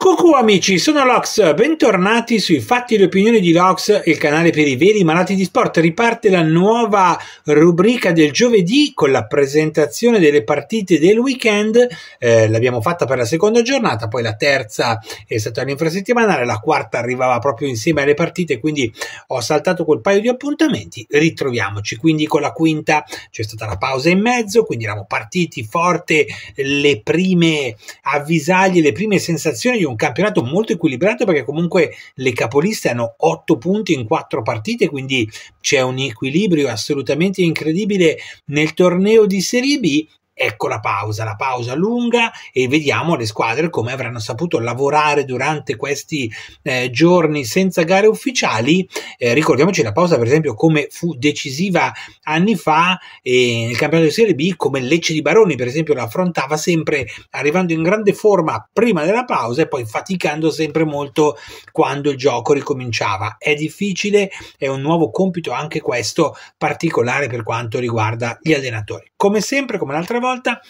Cucù amici, sono Lox, bentornati sui fatti e le opinioni di Lox, il canale per i veri malati di sport. Riparte la nuova rubrica del giovedì con la presentazione delle partite del weekend, eh, l'abbiamo fatta per la seconda giornata, poi la terza è stata l'infrasettimanale, la quarta arrivava proprio insieme alle partite, quindi ho saltato quel paio di appuntamenti, ritroviamoci. Quindi con la quinta c'è stata la pausa in mezzo, quindi eravamo partiti forte, le prime avvisaglie, le prime sensazioni di un campionato molto equilibrato perché comunque le capoliste hanno 8 punti in 4 partite, quindi c'è un equilibrio assolutamente incredibile nel torneo di Serie B ecco la pausa, la pausa lunga e vediamo le squadre come avranno saputo lavorare durante questi eh, giorni senza gare ufficiali. Eh, ricordiamoci la pausa, per esempio, come fu decisiva anni fa eh, nel campionato di Serie B, come Lecce di Baroni, per esempio, la affrontava sempre arrivando in grande forma prima della pausa e poi faticando sempre molto quando il gioco ricominciava. È difficile, è un nuovo compito anche questo particolare per quanto riguarda gli allenatori. Come sempre, come l'altra volta,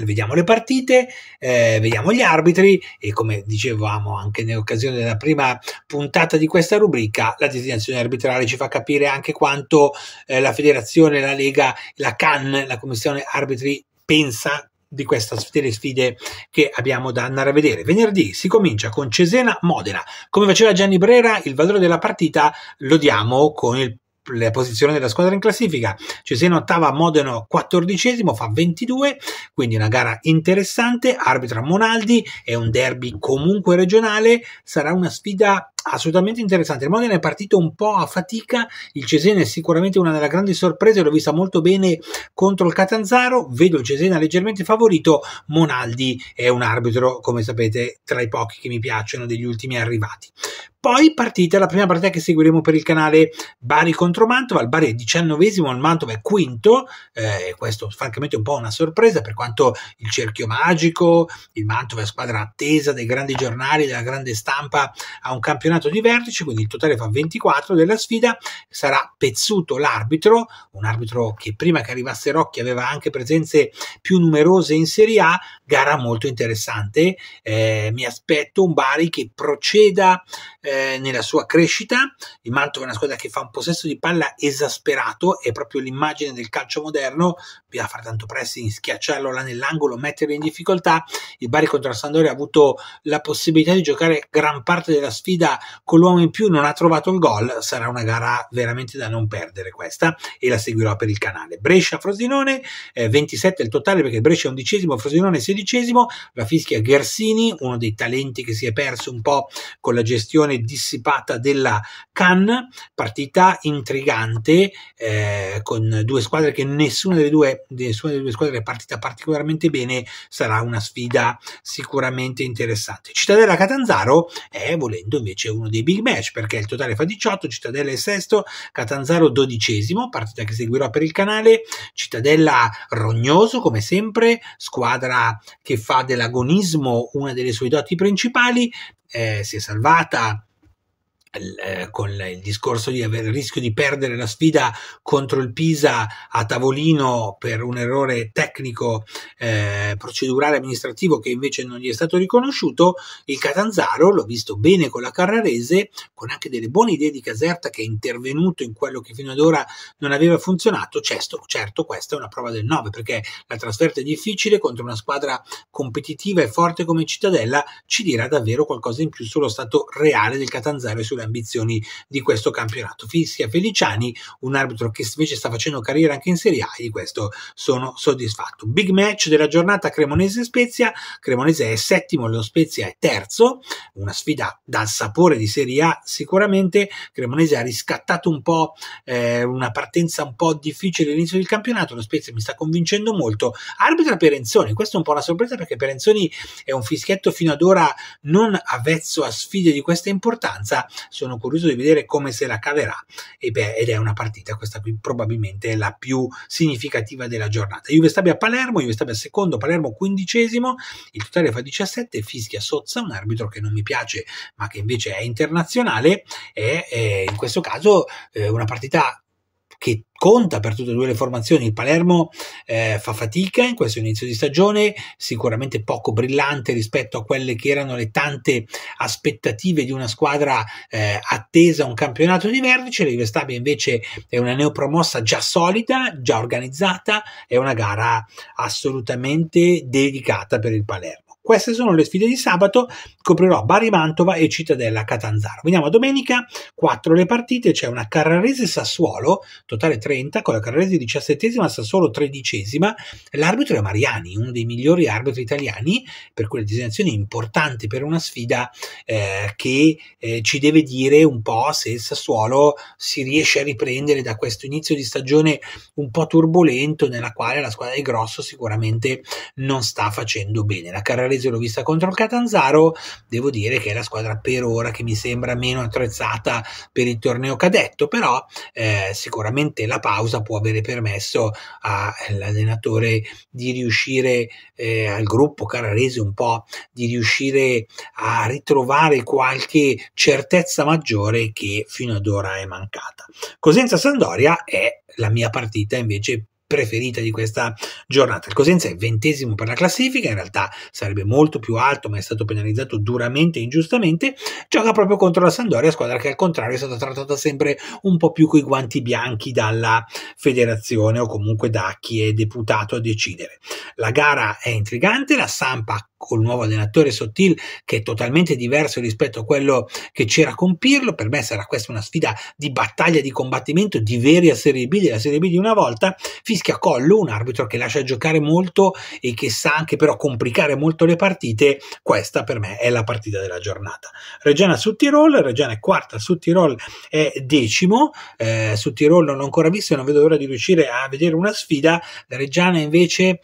vediamo le partite, eh, vediamo gli arbitri e come dicevamo anche nell'occasione della prima puntata di questa rubrica, la designazione arbitrale ci fa capire anche quanto eh, la federazione, la Lega, la CAN, la Commissione Arbitri pensa di queste sfide che abbiamo da andare a vedere. Venerdì si comincia con Cesena Modena. Come faceva Gianni Brera, il valore della partita lo diamo con il la posizione della squadra in classifica. Cesena ottava, Modena quattordicesimo, fa 22, quindi una gara interessante. Arbitra Monaldi, è un derby comunque regionale, sarà una sfida assolutamente interessante. Il Modena è partito un po' a fatica, il Cesena è sicuramente una delle grandi sorprese, l'ho vista molto bene contro il Catanzaro, vedo il Cesena leggermente favorito, Monaldi è un arbitro, come sapete, tra i pochi che mi piacciono degli ultimi arrivati. Poi partita la prima partita che seguiremo per il canale Bari contro Mantova, il Bari è diciannovesimo, il Mantova è quinto, eh, questo francamente è un po' una sorpresa per quanto il cerchio magico, il Mantova è squadra attesa dai grandi giornali, dalla grande stampa a un campionato di vertice, quindi il totale fa 24 della sfida, sarà pezzuto l'arbitro, un arbitro che prima che arrivasse Rocchi aveva anche presenze più numerose in Serie A, gara molto interessante, eh, mi aspetto un Bari che proceda eh, eh, nella sua crescita. Il Mantova è una squadra che fa un possesso di palla esasperato, è proprio l'immagine del calcio moderno, bisogna fare tanto pressing, schiacciarlo là nell'angolo, metterlo in difficoltà. Il Bari contro il Sandoria ha avuto la possibilità di giocare gran parte della sfida con l'uomo in più, non ha trovato il gol, sarà una gara veramente da non perdere questa e la seguirò per il canale. Brescia-Frosinone, eh, 27 il totale perché Brescia è undicesimo, Frosinone è sedicesimo, la fischia Gersini, uno dei talenti che si è perso un po' con la gestione dissipata della Cannes, partita intrigante eh, con due squadre che nessuna delle due, nessuna delle due squadre è partita particolarmente bene, sarà una sfida sicuramente interessante. Cittadella Catanzaro è volendo invece uno dei big match perché il totale fa 18, Cittadella è sesto, Catanzaro dodicesimo, partita che seguirò per il canale, Cittadella rognoso come sempre, squadra che fa dell'agonismo una delle sue doti principali, eh, si è salvata eh, con il discorso di avere il rischio di perdere la sfida contro il Pisa a tavolino per un errore tecnico eh, procedurale amministrativo che invece non gli è stato riconosciuto, il Catanzaro l'ho visto bene con la Carrarese, con anche delle buone idee di Caserta che è intervenuto in quello che fino ad ora non aveva funzionato, certo, certo questa è una prova del 9 perché la trasferta è difficile contro una squadra competitiva e forte come Cittadella, ci dirà davvero qualcosa in più sullo stato reale del Catanzaro e sulla le ambizioni di questo campionato. Fischia Feliciani, un arbitro che invece sta facendo carriera anche in Serie A di questo sono soddisfatto. Big match della giornata Cremonese-Spezia, Cremonese è settimo, lo Spezia è terzo, una sfida dal sapore di Serie A sicuramente, Cremonese ha riscattato un po' eh, una partenza un po' difficile all'inizio del campionato, lo Spezia mi sta convincendo molto, arbitra Perenzoni, questa è un po' una sorpresa perché Perenzoni è un fischietto fino ad ora non avvezzo a sfide di questa importanza, sono curioso di vedere come se la caverà beh, ed è una partita questa qui probabilmente è la più significativa della giornata Juve Stabia Palermo, Juve Stabia secondo, Palermo quindicesimo, il totale fa 17 fischia Sozza, un arbitro che non mi piace ma che invece è internazionale è, è eh, in questo caso eh, una partita che conta per tutte e due le formazioni. Il Palermo eh, fa fatica in questo inizio di stagione, sicuramente poco brillante rispetto a quelle che erano le tante aspettative di una squadra eh, attesa a un campionato di vertice. La Stabia invece è una neopromossa già solida, già organizzata, è una gara assolutamente dedicata per il Palermo. Queste sono le sfide di sabato, coprirò Bari Mantova e Cittadella Catanzaro. Veniamo a domenica, 4 le partite, c'è una Carrarese Sassuolo, totale 30, con la Carrarese 17, Sassuolo 13. L'arbitro è Mariani, uno dei migliori arbitri italiani, per cui la designazione è importante per una sfida eh, che eh, ci deve dire un po' se il Sassuolo si riesce a riprendere da questo inizio di stagione un po' turbolento nella quale la squadra di Grosso sicuramente non sta facendo bene. La Carrarese Varese l'ho vista contro il Catanzaro, devo dire che è la squadra per ora che mi sembra meno attrezzata per il torneo cadetto, però eh, sicuramente la pausa può avere permesso all'allenatore di riuscire, eh, al gruppo Cararese un po', di riuscire a ritrovare qualche certezza maggiore che fino ad ora è mancata. Cosenza-Sandoria è la mia partita invece preferita di questa giornata. Il Cosenza è ventesimo per la classifica, in realtà sarebbe molto più alto, ma è stato penalizzato duramente e ingiustamente. Gioca proprio contro la Sandoria, squadra che al contrario è stata trattata sempre un po' più coi guanti bianchi dalla federazione o comunque da chi è deputato a decidere. La gara è intrigante, la Sampa col nuovo allenatore Sottil che è totalmente diverso rispetto a quello che c'era con Pirlo, per me sarà questa una sfida di battaglia, di combattimento di veria Serie B, della Serie B di una volta, fischia collo un arbitro che lascia giocare molto e che sa anche però complicare molto le partite, questa per me è la partita della giornata. Reggiana su Tirol, Reggiana è quarta, su Tirol è decimo, eh, su Tirol non ho ancora visto e non vedo l'ora di riuscire a vedere una sfida, la Reggiana invece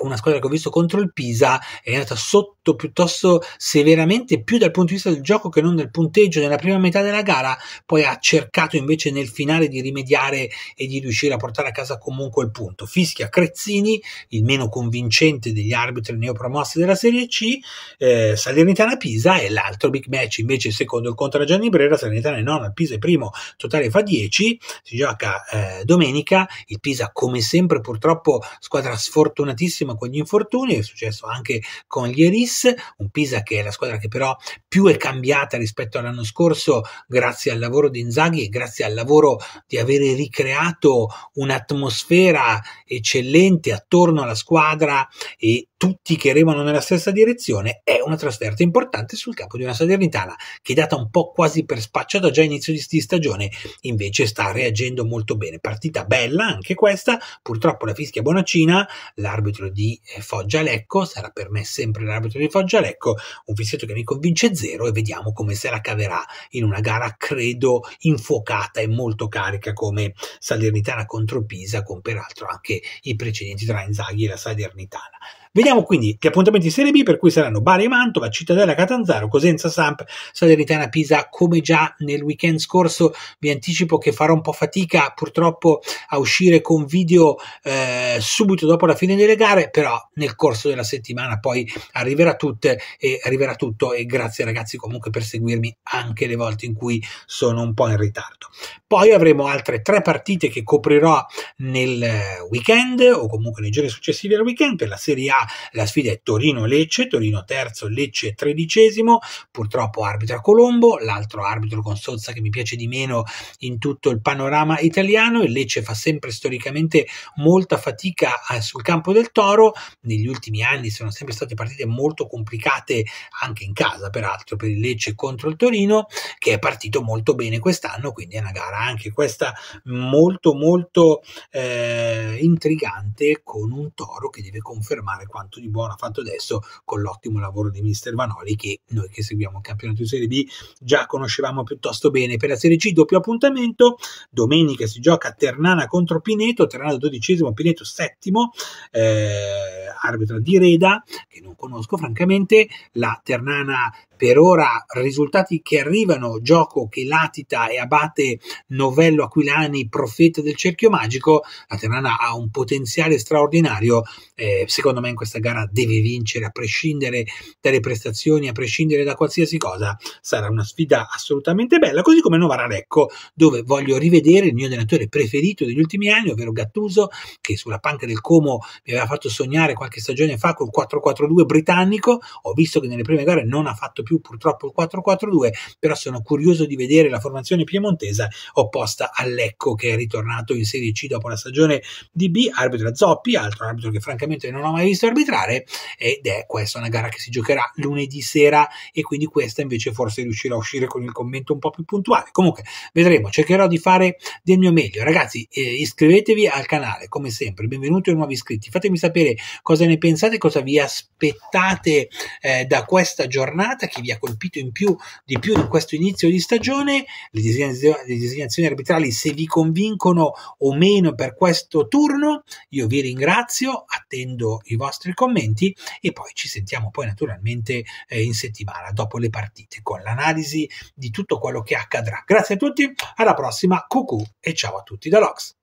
una squadra che ho visto contro il Pisa è andata sotto piuttosto severamente, più dal punto di vista del gioco che non del punteggio nella prima metà della gara, poi ha cercato invece nel finale di rimediare e di riuscire a portare a casa comunque il punto. Fischia Crezzini, il meno convincente degli arbitri neopromossi della Serie C, eh, Salernitana Pisa e l'altro big match invece secondo il contro da Gianni Brera, Salernitana è nona, il Pisa è primo, totale fa 10, si gioca eh, domenica, il Pisa come sempre purtroppo squadra sfortunatissima fortissima con gli infortuni, è successo anche con gli Eris, un Pisa che è la squadra che però più è cambiata rispetto all'anno scorso grazie al lavoro di Inzaghi e grazie al lavoro di avere ricreato un'atmosfera eccellente attorno alla squadra e tutti che remano nella stessa direzione, è una trasferta importante sul capo di una Salernitana che data un po' quasi per spacciata già inizio di, stagione, invece sta reagendo molto bene. Partita bella anche questa, purtroppo la fischia Bonaccina, l'arbitro di eh, Foggia Lecco, sarà per me sempre l'arbitro di Foggia Lecco, un fischietto che mi convince 0 e vediamo come se la caverà in una gara credo infuocata e molto carica come Salernitana contro Pisa con peraltro anche i precedenti tra Inzaghi e la Salernitana. Vediamo quindi gli appuntamenti di Serie B per cui saranno Bari e Mantova, Cittadella Catanzaro, Cosenza Samp, Salernitana Pisa come già nel weekend scorso vi anticipo che farò un po' fatica purtroppo a uscire con video eh, subito dopo la fine delle gare però nel corso della settimana poi arriverà, tutte, e arriverà tutto e grazie ragazzi comunque per seguirmi anche le volte in cui sono un po' in ritardo. Poi avremo altre tre partite che coprirò nel weekend o comunque nei giorni successivi al weekend per la Serie A la sfida è Torino-Lecce, Torino terzo, Lecce tredicesimo, purtroppo arbitra Colombo, l'altro arbitro con Sozza che mi piace di meno in tutto il panorama italiano, il Lecce fa sempre storicamente molta fatica eh, sul campo del Toro, negli ultimi anni sono sempre state partite molto complicate anche in casa peraltro per il Lecce contro il Torino che è partito molto bene quest'anno, quindi è una gara anche questa molto molto eh, intrigante con un Toro che deve confermare quanto di buono ha fatto adesso con l'ottimo lavoro di Mister Vanoli che noi che seguiamo il campionato di Serie B già conoscevamo piuttosto bene. Per la Serie C doppio appuntamento, domenica si gioca Ternana contro Pineto, Ternana dodicesimo, Pineto settimo, eh, arbitra di Reda che non conosco francamente, la Ternana per ora risultati che arrivano, gioco che latita e abate Novello Aquilani, profeta del cerchio magico, la Terrana ha un potenziale straordinario, eh, secondo me in questa gara deve vincere a prescindere dalle prestazioni, a prescindere da qualsiasi cosa, sarà una sfida assolutamente bella, così come Novara Recco, dove voglio rivedere il mio allenatore preferito degli ultimi anni, ovvero Gattuso, che sulla panca del Como mi aveva fatto sognare qualche stagione fa col 4-4-2 britannico, ho visto che nelle prime gare non ha fatto più più purtroppo il 4-4-2, però sono curioso di vedere la formazione piemontesa opposta all'Ecco che è ritornato in Serie C dopo la stagione di B, arbitra Zoppi, altro arbitro che francamente non ho mai visto arbitrare ed è questa una gara che si giocherà lunedì sera e quindi questa invece forse riuscirà a uscire con il commento un po' più puntuale. Comunque vedremo, cercherò di fare del mio meglio. Ragazzi, eh, iscrivetevi al canale come sempre, benvenuti ai nuovi iscritti, fatemi sapere cosa ne pensate, cosa vi aspettate eh, da questa giornata chi che vi ha colpito in più, di più in questo inizio di stagione, le designazioni, le designazioni arbitrali se vi convincono o meno per questo turno, io vi ringrazio, attendo i vostri commenti e poi ci sentiamo poi naturalmente eh, in settimana dopo le partite con l'analisi di tutto quello che accadrà. Grazie a tutti, alla prossima, cucù e ciao a tutti da Lox.